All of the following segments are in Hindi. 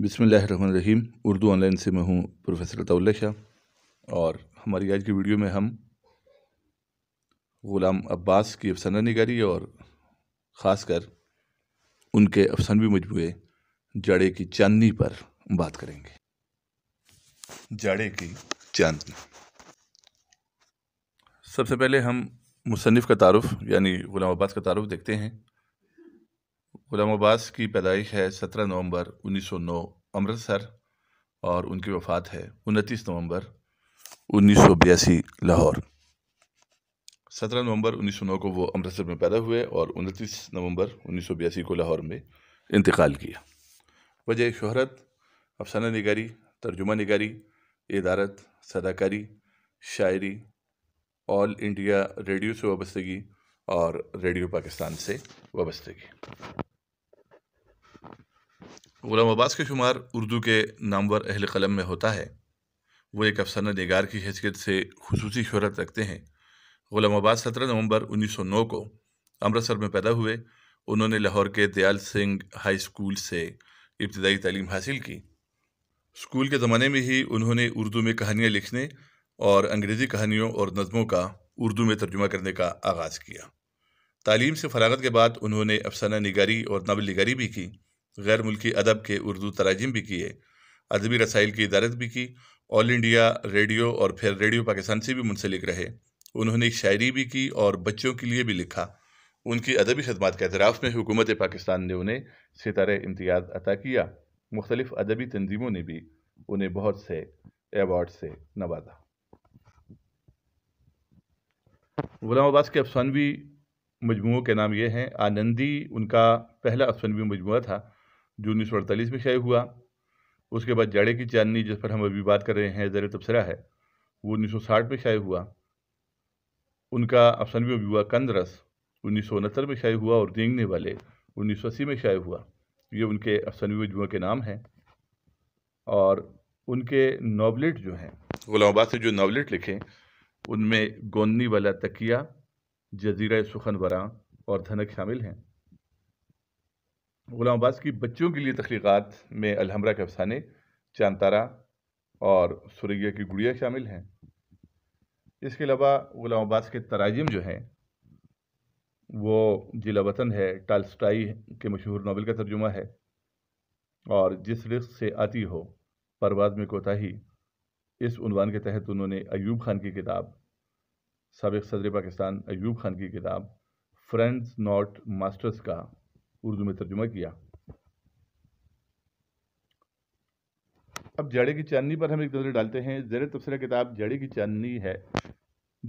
बिसमीम उर्दू ऑनलाइन से मैं हूँ प्रोफेसर तवल्ला शाह और हमारी आज की वीडियो में हम ग़ुलाम अब्बास की अफसाना निगारी और ख़ास कर उनके अफसानवी मजबूए जाड़े की चांदनी पर बात करेंगे जाड़े की चांदनी सबसे पहले हम मुसनफ़ का तारफ़ यानी ग़ुलाम अब्बास का तारफ़ देखते हैं गुलाम अब्बास की पैदाइश है 17 नवंबर 1909 अमृतसर और उनकी वफ़ात है 29 नवंबर उन्नीस लाहौर 17 नवंबर 1909 को वो अमृतसर में पैदा हुए और 29 नवंबर उन्नीस को लाहौर में इंतकाल किया वजह शहरत अफसाना निगारी तर्जुमा निगारी इदारत सदाकारी शायरी ऑल इंडिया रेडियो से वाबस्तगी और रेडियो पाकिस्तान से वाबस्तगी गुलाम अब्बास का शुमार उर्दू के नामवर अहल कलम में होता है वो एक अफसाना निगार की हैसियत से खसूस शहरत रखते हैं गुलाम अब्बास सत्रह नवंबर 1909 को अमृतसर में पैदा हुए उन्होंने लाहौर के दयाल सिंह हाई स्कूल से इब्तदाई तलीम हासिल की स्कूल के ज़माने में ही उन्होंने उर्दू में कहानियाँ लिखने और अंग्रेज़ी कहानियों और नज़मों का उर्दू में तर्जुमा करने का आगाज़ किया तालीम से फरागत के बाद उन्होंने अफसाना निगारी और नावल निगारी भी की गैर मुल्की अदब के उर्दू तराजिम भी किए अदबी रसाइल की इदारत भी की ऑल इंडिया रेडियो और फिर रेडियो पाकिस्तान से भी मुंसलिक रहे उन्होंने एक शायरी भी की और बच्चों के लिए भी लिखा उनकी अदबी खदमात के अतराफ़ में हुकूमत पाकिस्तान ने उन्हें सितार इम्तियाज़ अता किया मुख्तलिफ़ अदबी तनजीमों ने भी उन्हें बहुत से एवॉर्ड से नवाजा गुलाम अब्बास के अफसानवी मजमू के नाम ये हैं आनंदी उनका पहला अफसानवी मजमू था जो उन्नीस सौ अड़तालीस में शायद हुआ उसके बाद जाड़े की चांदनी जिस पर हम अभी बात कर रहे हैं जर तबसरा है वो उन्नीस सौ साठ में शायद हुआ उनका अफसनवी कंद कंदरस उन्नीस सौ उनहत्तर में शायद हुआ और देंगने वाले उन्नीस सौ अस्सी में शायद हुआ ये उनके अफसनवी युवा के नाम हैं और उनके नावलेट जो हैं गुलाबाद से जो नावलेट लिखे उनमें गोन्नी वाला तकिया जजीरा सुखन वरा और धनक शामिल हैं गुलाम अब्बास की बच्चों के लिए तख्लीक़ात में अलहमरा के अफसाने चांतारा और सुरैया की गुड़िया शामिल हैं इसके अलावा गुलाम अब्बास के तराजिम जो हैं वो जिला वतन है टालस्टाई के मशहूर नावल का तर्जुमा है और जिस रिस्क से आती हो परवाज में कोताही इस उनवान के तहत उन्होंने अयूब खान की किताब सबक सदर पाकिस्तान अयूब खान की किताब फ्रेंड्स नॉट मास्टर्स का उर्दू में तर्जुमा किया अब जड़े की चांदनी पर हम एक नज़र डालते हैं ज़र तबसरा किताब जड़े की चांदनी है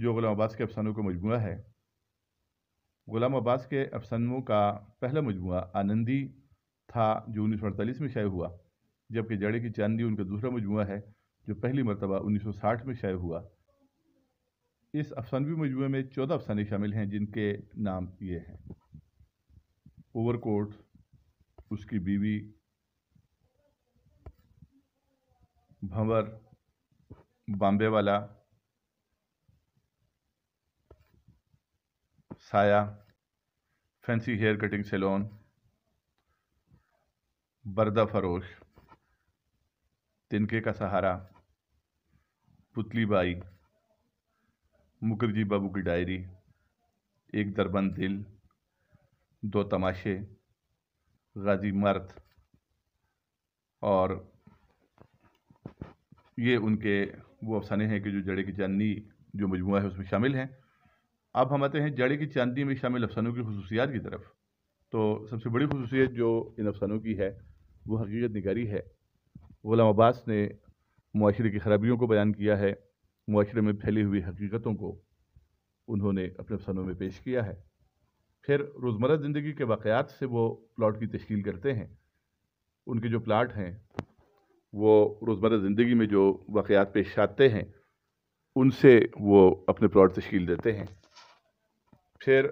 जो गुलाम अब्बास के अफसानों का मजमू है गुलाम अब्बास के अफसानों का पहला मजमू आनंदी था जो उन्नीस सौ अड़तालीस में शायद हुआ जबकि जड़े की चांदनी उनका दूसरा मजमू है जो पहली मरतबा उन्नीस सौ साठ में शायद हुआ इस अफसानवी मजमू में चौदह अफसाने शामिल हैं जिनके नाम ये हैं ओवरकोट उसकी बीवी भंवर बॉम्बे वाला साया फैंसी हेयर कटिंग सैलून बर्दा फरोश तिनके का सहारा पुतली बाई मुखर्जी बाबू की डायरी एक दरबंद दिल दो तमाशे गाजी मर्द और ये उनके वो अफसाने हैं कि जो जड़े की चांदनी जो मजमू है उसमें शामिल हैं अब हम आते हैं जड़े की चांदनी में शामिल अफसानों की खसूसियात की तरफ तो सबसे बड़ी खसूसियत जो इन अफसानों की है वो हकीकत निगारी है गुलाम अब्बास ने माशरे की खराबियों को बयान किया है माशरे में फैली हुई हकीकतों को उन्होंने अपने अफसानों में पेश किया है फिर रोज़मर्रा ज़िंदगी के वाक़ात से वो प्लाट की तश्ील करते हैं उनके जो प्लाट हैं वो रोज़मर्रा ज़िंदगी में जो वाक़ात पेश आते हैं उनसे वो अपने प्लाट तश्ील देते हैं फिर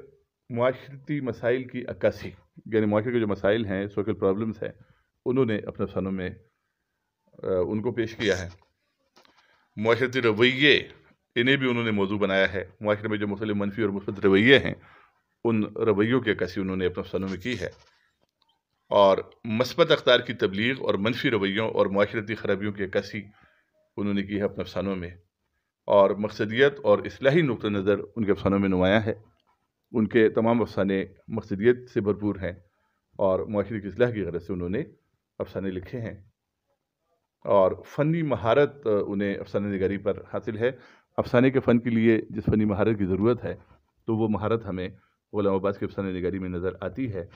माशरती मसाइल की अक्सी यानी माशरे के जो मसाइल हैं सोशल प्रॉब्लम्स हैं उन्होंने अपने अफसानों में उनको पेश किया है माशरती रवैये इन्हें भी उन्होंने मौजू बनाया है माशरे में जो मुख्तलि मनफी और मुस्बत रवैये हैं उन रवैयों की अक्सी उन्होंने अपने अफसानों में की है और मस्बत अख्तार की तबलीग और मनफी रवैयों और माशरती खराबियों की अक्सी उन्होंने की है अपने अफसानों में और मकसदियत और असलाही नुक़ नज़र उनके अफसानों में नुमाया है उनके तमाम अफसाने मकसदियत से भरपूर हैं और माशरे की असलाह की गरज से उन्होंने अफसाने लिखे हैं और फ़नी महारत उन्हें अफसाने नगारी पर हासिल है अफसाने के फ़न के लिए जिस फ़नी महारत की ज़रूरत है तो वो महारत हमें गुलाम अब्बास की अफसाना निगारी में नज़र आती है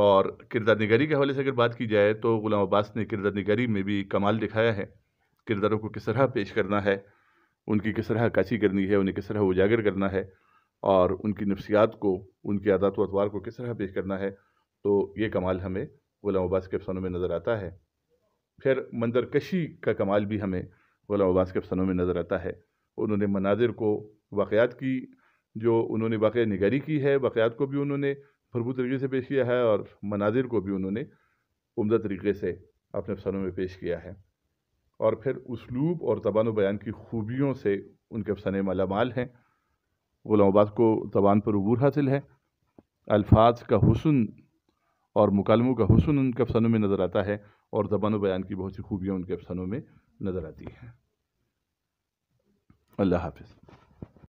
और किरदार निगारी के हवाले से अगर बात की जाए तो गुलाम अब्बास ने किरदार निगारी में भी कमाल दिखाया है किरदारों को किस तरह पेश करना है उनकी किस तरह काशी करनी है उन्हें किस तरह उजागर करना है और उनकी नफ्सियात को उनकी आदात व अतवार को किस तरह पेश करना है तो ये कमाल हमें गुलाम अब्बास के अफसानों में नज़र आता है फिर मंजर कशी का कमाल भी हमें गुलाम अब्बास के अफसानों में नज़र आता है उन्होंने मनाजिर को वाक़ात की जो उन्होंने वाक़ निगरी की है वाक़ात को भी उन्होंने भरपूर तरीके से पेश किया है और मनाजिर को भी उन्होंने उमदा तरीके से अपने अफसानों में पेश किया है और फिर उसलूब और तबान बयान की खूबियों से उनके अफसाने मालामाल हैं गुलाबाद को तबान पर अबूर हासिल है अल्फाज का हसन और मुकालमों का हसन उनके अफसानों में नज़र आता है और जबान बयान की बहुत सी खूबियाँ उनके अफसानों में नज़र आती हैं अल्लाह हाफिज़